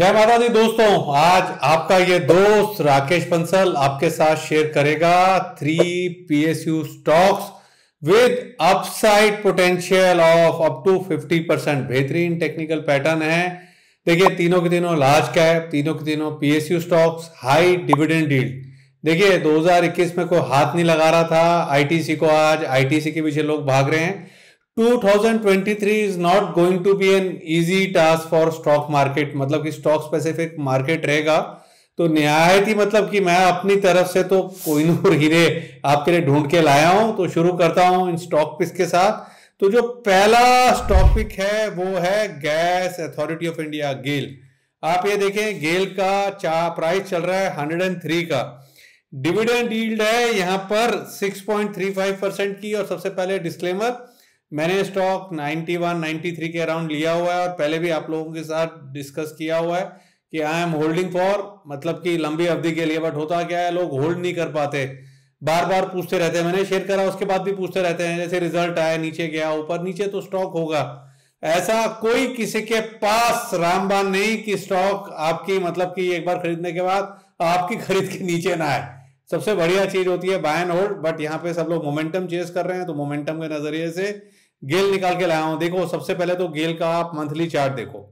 जय माता दी दोस्तों आज आपका ये दोस्त राकेश पंसल आपके साथ शेयर करेगा three PSU stocks with upside potential of up to 50 percent बेहतरीन टेक्निकल पैटर्न है देखिए तीनों के तीनों लार्ज कैप तीनों के तीनों पीएसयू स्टॉक्स हाई डिविडेंड डील देखिए 2021 में कोई हाथ नहीं लगा रहा था आईटीसी को आज आईटीसी के पीछे लोग भाग रहे हैं 2023 is not going to be an easy task for stock market मतलब कि स्टॉक स्पेसिफिक मार्केट रहेगा तो न्यायत ही मतलब कि मैं अपनी तरफ से तो नूर हीरे आपके लिए ढूंढ के लाया हूं तो शुरू करता हूं इन स्टॉक पिक्स के साथ तो जो पहला स्टॉक पिक है वो है Gas Authority of India GAIL आप ये देखें गेल का चा प्राइस चल रहा है थ्री का डिविडेंड डील्ड है यहां पर फाइव परसेंट की और सबसे पहले डिस्क्लेमर मैंने स्टॉक 91 93 के अराउंड लिया हुआ है और पहले भी आप लोगों के साथ डिस्कस किया हुआ है कि आई एम होल्डिंग फॉर मतलब कि लंबी अवधि के लिए बट होता क्या है लोग होल्ड नहीं कर पाते बार बार पूछते रहते हैं मैंने शेयर करा उसके बाद भी पूछते रहते हैं जैसे रिजल्ट आया नीचे गया ऊपर नीचे तो स्टॉक होगा ऐसा कोई किसी के पास रामबान नहीं कि स्टॉक आपकी मतलब कि एक बार खरीदने के बाद आपकी खरीद के नीचे ना आए सबसे बढ़िया चीज होती है बाय एंड होल्ड बट यहाँ पे सब लोग मोमेंटम चेस कर रहे हैं तो मोमेंटम के नजरिए से गेल निकाल के लाया हूं देखो सबसे पहले तो गेल का आप मंथली चार्ट देखो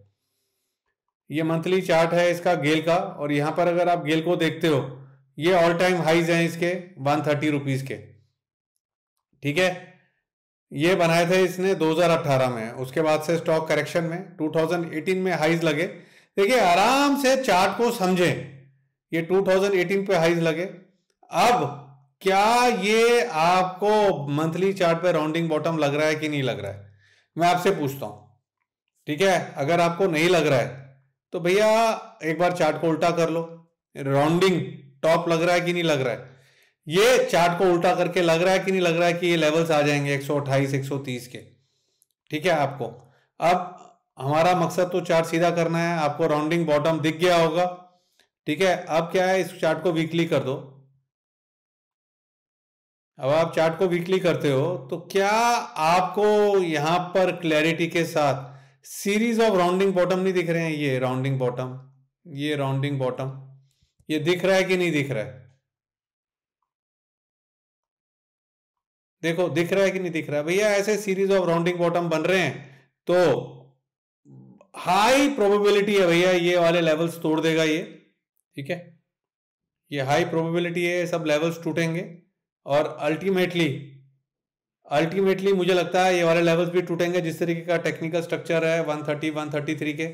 ये मंथली चार्ट है इसका गेल का और यहां पर अगर आप गेल को देखते हो ये ऑल टाइम हाइज हैं इसके वन थर्टी रुपीज के ठीक है ये बनाए थे इसने 2018 में उसके बाद से स्टॉक करेक्शन में 2018 में हाइज लगे देखिए आराम से चार्ट को समझें ये 2018 पे हाइज लगे अब क्या ये आपको मंथली चार्ट पे राउंडिंग बॉटम लग रहा है कि नहीं लग रहा है मैं आपसे पूछता हूं ठीक है अगर आपको नहीं लग रहा है तो भैया एक बार चार्ट को उल्टा कर लो राउंडिंग टॉप लग रहा है कि नहीं लग रहा है ये चार्ट को उल्टा करके लग रहा है कि नहीं लग रहा है कि ये लेवल्स आ जाएंगे एक सौ के ठीक है आपको अब हमारा मकसद तो चार्ट सीधा करना है आपको राउंडिंग बॉटम दिख गया होगा ठीक है अब क्या है इस चार्ट को वीकली कर दो अब आप चार्ट को वीकली करते हो तो क्या आपको यहां पर क्लैरिटी के साथ सीरीज ऑफ राउंडिंग बॉटम नहीं दिख रहे हैं ये राउंडिंग बॉटम ये राउंडिंग बॉटम ये दिख रहा है कि नहीं दिख रहा है देखो दिख रहा है कि नहीं दिख रहा है भैया ऐसे सीरीज ऑफ राउंडिंग बॉटम बन रहे हैं तो हाई प्रोबेबिलिटी है भैया ये वाले लेवल्स तोड़ देगा ये ठीक है ये हाई प्रोबेबिलिटी है सब लेवल्स टूटेंगे और अल्टीमेटली अल्टीमेटली मुझे लगता है ये वाले लेवल्स भी टूटेंगे जिस तरीके का टेक्निकल स्ट्रक्चर है 130 133 के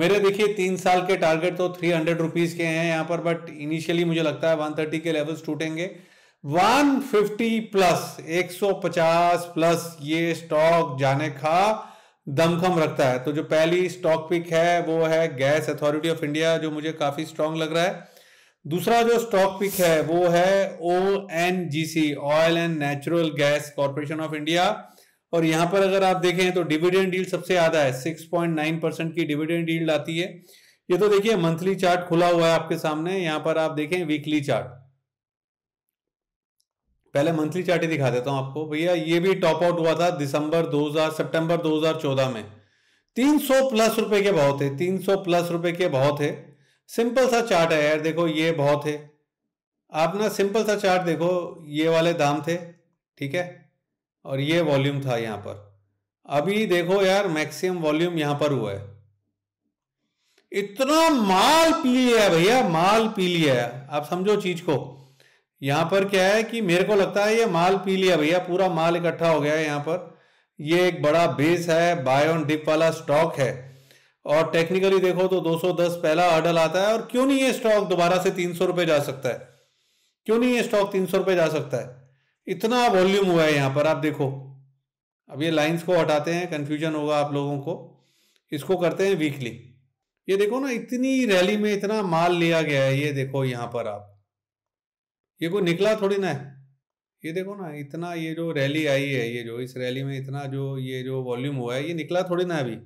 मेरे देखिए तीन साल के टारगेट तो थ्री हंड्रेड रुपीज के हैं यहाँ पर बट इनिशियली मुझे लगता है वन थर्टी के लेवल्स टूटेंगे 150 प्लस 150 प्लस ये स्टॉक जाने का दमखम रखता है तो जो पहली स्टॉक पिक है वो है गैस अथॉरिटी ऑफ इंडिया जो मुझे काफी स्ट्रांग लग रहा है दूसरा जो स्टॉक पिक है वो है O N G C Oil and Natural Gas Corporation of India और यहां पर अगर आप देखें तो डिविडेंड डील सबसे ज्यादा है 6.9 परसेंट की डिविडेंड डील आती है ये तो देखिए मंथली चार्ट खुला हुआ है आपके सामने यहां पर आप देखें वीकली चार्ट पहले मंथली चार्ट ही दिखा देता हूं आपको भैया ये भी टॉप आउट हुआ था दिसंबर 2000 सितंबर 2014 में 300 प्लस रुपए के भाव थे 300 प्लस रुपए के भाव थे सिंपल सा चार्ट है यार देखो ये बहुत है आप ना सिंपल सा चार्ट देखो ये वाले दाम थे ठीक है और ये वॉल्यूम था यहां पर अभी देखो यार मैक्सिमम वॉल्यूम यहां पर हुआ है इतना माल पी लिया है भैया माल पी लिया है आप समझो चीज को यहां पर क्या है कि मेरे को लगता है ये माल पी लिया भैया पूरा माल इकट्ठा हो गया है यहाँ पर ये एक बड़ा बेस है बाय ऑन डिप वाला स्टॉक है और टेक्निकली देखो तो 210 पहला हर्डल आता है और क्यों नहीं ये स्टॉक दोबारा से तीन सौ रुपये जा सकता है क्यों नहीं ये स्टॉक तीन सौ रुपये जा सकता है इतना वॉल्यूम हुआ है यहाँ पर आप देखो अब ये लाइंस को हटाते हैं कन्फ्यूजन होगा आप लोगों को इसको करते हैं वीकली ये देखो ना इतनी रैली में इतना माल लिया गया है ये देखो यहाँ पर आप ये कोई निकला थोड़ी ना ये देखो ना इतना ये जो रैली आई है ये जो इस रैली में इतना जो ये जो वॉल्यूम हुआ है ये निकला थोड़ी ना अभी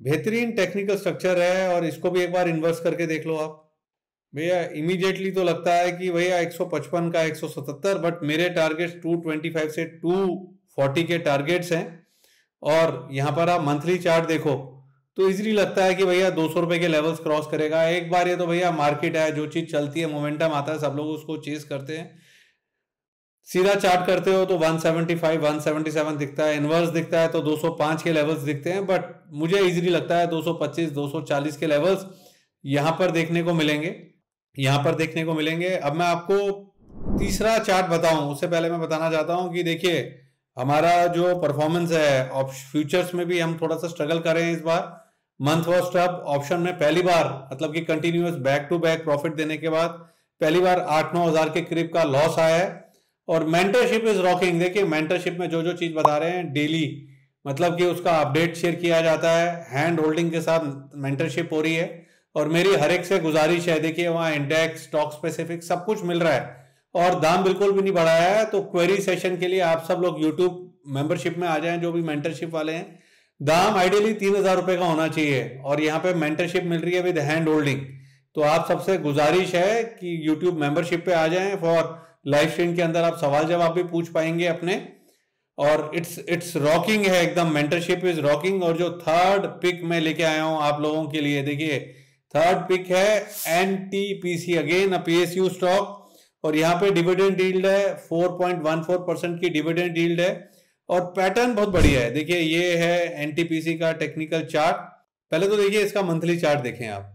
बेहतरीन टेक्निकल स्ट्रक्चर है और इसको भी एक बार इन्वर्स करके देख लो आप भैया इमीडिएटली तो लगता है कि भैया 155 का 177 बट मेरे टारगेट्स 225 से 240 के टारगेट्स हैं और यहाँ पर आप मंथली चार्ट देखो तो इजीली लगता है कि भैया दो सौ रुपए के लेवल्स क्रॉस करेगा एक बार ये तो भैया मार्केट है जो चीज चलती है मोमेंटम आता है सब लोग उसको चेज करते हैं सीधा चार्ट करते हो तो 175, 177 दिखता है इनवर्स दिखता है तो 205 के लेवल्स दिखते हैं बट मुझे इजीली लगता है 225, 240 के लेवल्स यहां पर देखने को मिलेंगे यहां पर देखने को मिलेंगे अब मैं आपको तीसरा चार्ट बताऊं उससे पहले मैं बताना चाहता हूं कि देखिए हमारा जो परफॉर्मेंस है फ्यूचर्स में भी हम थोड़ा सा स्ट्रगल करें इस बार मंथ वॉज टॉप ऑप्शन में पहली बार मतलब कि continuous back to back profit देने के बाद पहली बार आठ नौ हजार के करीब का लॉस आया है और मेंटरशिप इज रॉकिंग देखिए मेंटरशिप में जो जो चीज़ बता रहे हैं डेली मतलब कि उसका अपडेट शेयर किया जाता है हैंड होल्डिंग के साथ मेंटरशिप हो रही है और मेरी हर एक से गुजारिश है देखिए वहां इंडेक्स स्टॉक स्पेसिफिक सब कुछ मिल रहा है और दाम बिल्कुल भी नहीं बढ़ाया है तो क्वेरी सेशन के लिए आप सब लोग यूट्यूब मेंबरशिप में आ जाए जो भी मेंटरशिप वाले हैं दाम आइडियली तीन हजार रुपए का होना चाहिए और यहाँ पे मेंटरशिप मिल रही है विद हैंड होल्डिंग तो आप सबसे गुजारिश है कि यूट्यूब मेंबरशिप पे आ जाए फॉर लाइव स्ट्रीम के अंदर आप सवाल जवाब भी पूछ पाएंगे अपने और इट्स इट्स रॉकिंग है एकदम मेंटरशिप इज रॉकिंग और जो थर्ड पिक मैं लेके आया हूं आप लोगों के लिए देखिए थर्ड पिक है N T P C again P stock और यहाँ पे डिविडेंड डील्ड है 4.14 परसेंट की डिविडेंड डील्ड है और पैटर्न बहुत बढ़िया है देखिए ये है एनटीपीसी का टेक्निकल चार्ट पहले तो देखिए इसका मंथली चार्ट देखें आप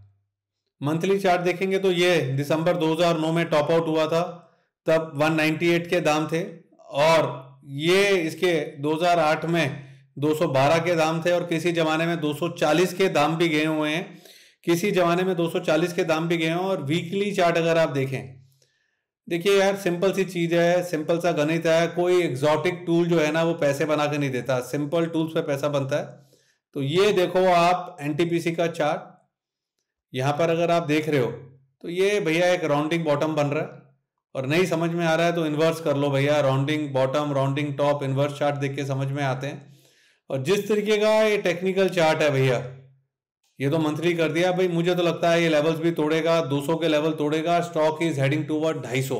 मंथली चार्ट देखेंगे तो ये दिसंबर 2009 में टॉप आउट हुआ था तब 198 के दाम थे और ये इसके 2008 में 212 के दाम थे और किसी ज़माने में 240 के दाम भी गए हुए हैं किसी ज़माने में 240 के दाम भी गए हैं और वीकली चार्ट अगर आप देखें देखिए यार सिंपल सी चीज़ है सिंपल सा गणित है कोई एग्जॉटिक टूल जो है ना वो पैसे बना के नहीं देता सिंपल टूल्स पे पैसा बनता है तो ये देखो आप एनटीपीसी का चार्ट यहाँ पर अगर आप देख रहे हो तो ये भैया एक राउंडिंग बॉटम बन रहा है और नहीं समझ में आ रहा है तो इन्वर्स कर लो भैया rounding bottom rounding top inverse chart देख के समझ में आते हैं और जिस तरीके का ये टेक्निकल चार्ट है भैया ये तो मंथली कर दिया भाई मुझे तो लगता है ये लेवल्स भी तोड़ेगा 200 के लेवल तोड़ेगा स्टॉक इज हेडिंग टूवर्ड ढाई सौ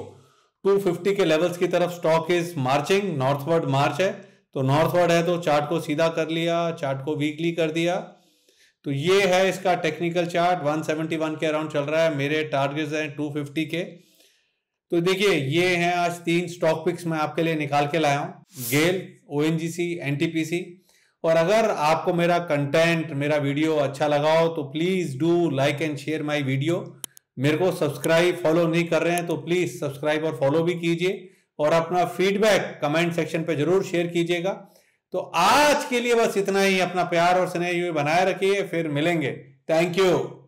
के लेवल्स की तरफ stock is marching northward march है तो नॉर्थवर्ड है तो चार्ट को सीधा कर लिया चार्ट को वीकली कर दिया तो ये है इसका टेक्निकल चार्ट 171 के अराउंड चल रहा है मेरे टारगेट्स हैं 250 के तो देखिए ये हैं आज तीन स्टॉक पिक्स मैं आपके लिए निकाल के लाया हूं गेल ओ एनटीपीसी और अगर आपको मेरा कंटेंट मेरा वीडियो अच्छा लगा हो तो please do like and share my video मेरे को सब्सक्राइब फॉलो नहीं कर रहे हैं तो प्लीज़ सब्सक्राइब और फॉलो भी कीजिए और अपना फीडबैक कमेंट सेक्शन पे जरूर शेयर कीजिएगा तो आज के लिए बस इतना ही अपना प्यार और स्नेह बनाए रखिए फिर मिलेंगे थैंक यू